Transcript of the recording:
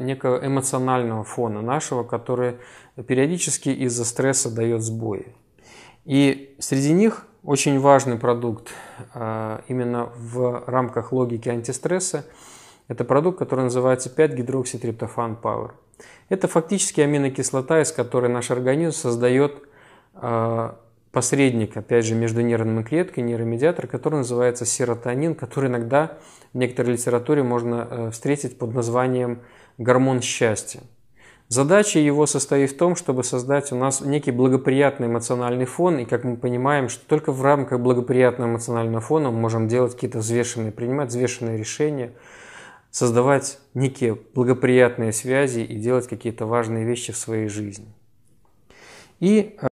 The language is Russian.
некого эмоционального фона нашего, который периодически из-за стресса дает сбои. И среди них очень важный продукт а, именно в рамках логики антистресса – это продукт, который называется 5-гидрокситриптофан Power. Это фактически аминокислота, из которой наш организм создает а, посредник, опять же, между нервным и клеткой, нейромедиатор, который называется серотонин, который иногда в некоторой литературе можно э, встретить под названием гормон счастья. Задача его состоит в том, чтобы создать у нас некий благоприятный эмоциональный фон, и как мы понимаем, что только в рамках благоприятного эмоционального фона мы можем делать какие-то взвешенные, принимать взвешенные решения, создавать некие благоприятные связи и делать какие-то важные вещи в своей жизни. И э,